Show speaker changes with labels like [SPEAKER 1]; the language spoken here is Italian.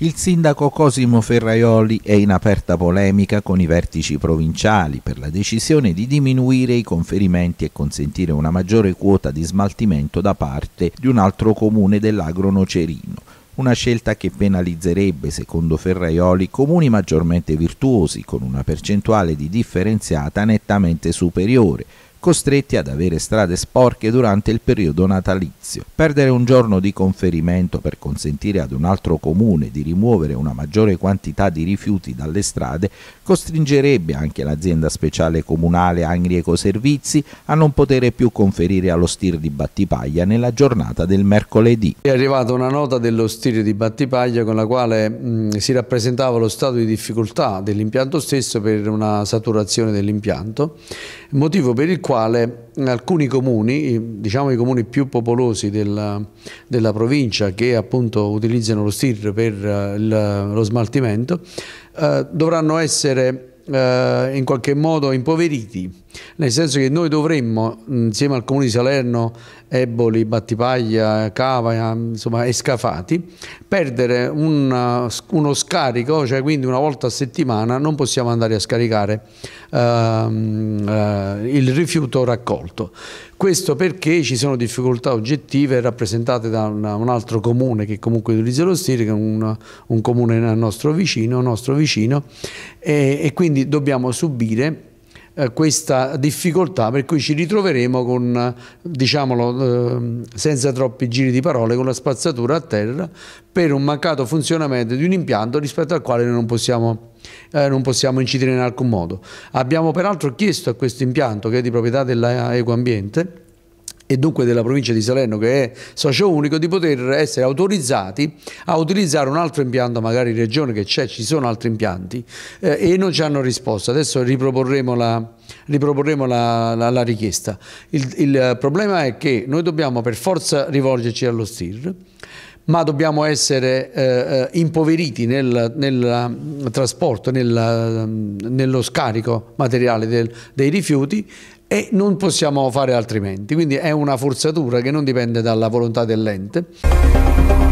[SPEAKER 1] Il sindaco Cosimo Ferraioli è in aperta polemica con i vertici provinciali per la decisione di diminuire i conferimenti e consentire una maggiore quota di smaltimento da parte di un altro comune dell'Agro Nocerino. Una scelta che penalizzerebbe, secondo Ferraioli, comuni maggiormente virtuosi, con una percentuale di differenziata nettamente superiore, costretti ad avere strade sporche durante il periodo natalizio. Perdere un giorno di conferimento per consentire ad un altro comune di rimuovere una maggiore quantità di rifiuti dalle strade costringerebbe anche l'azienda speciale comunale Angri Ecoservizi a non poter più conferire allo STIR di Battipaglia nella giornata del mercoledì.
[SPEAKER 2] È arrivata una nota dello STIR di Battipaglia con la quale mh, mm, si rappresentava lo stato di difficoltà dell'impianto stesso per una saturazione dell'impianto motivo per il quale alcuni comuni, diciamo i comuni più popolosi della, della provincia che appunto utilizzano lo STIR per eh, il, lo smaltimento, eh, dovranno essere eh, in qualche modo impoveriti nel senso che noi dovremmo, insieme al Comune di Salerno, Eboli, Battipaglia, Cava, insomma, Scafati, perdere un, uh, uno scarico, cioè quindi una volta a settimana non possiamo andare a scaricare ehm, eh, il rifiuto raccolto. Questo perché ci sono difficoltà oggettive rappresentate da una, un altro comune che comunque utilizza lo stile, un, un comune nostro vicino, nostro vicino e, e quindi dobbiamo subire eh, questa difficoltà per cui ci ritroveremo con, diciamolo eh, senza troppi giri di parole, con la spazzatura a terra per un mancato funzionamento di un impianto rispetto al quale non possiamo, eh, non possiamo incidere in alcun modo. Abbiamo peraltro chiesto a questo impianto, che è di proprietà della e dunque della provincia di Salerno che è socio unico di poter essere autorizzati a utilizzare un altro impianto magari in regione che c'è, ci sono altri impianti eh, e non ci hanno risposto, adesso riproporremo la, riproporremo la, la, la richiesta. Il, il problema è che noi dobbiamo per forza rivolgerci allo STIR ma dobbiamo essere eh, eh impoveriti nel, nel eh, trasporto, nel, eh, nello scarico materiale del, dei rifiuti e non possiamo fare altrimenti. Quindi è una forzatura che non dipende dalla volontà dell'ente.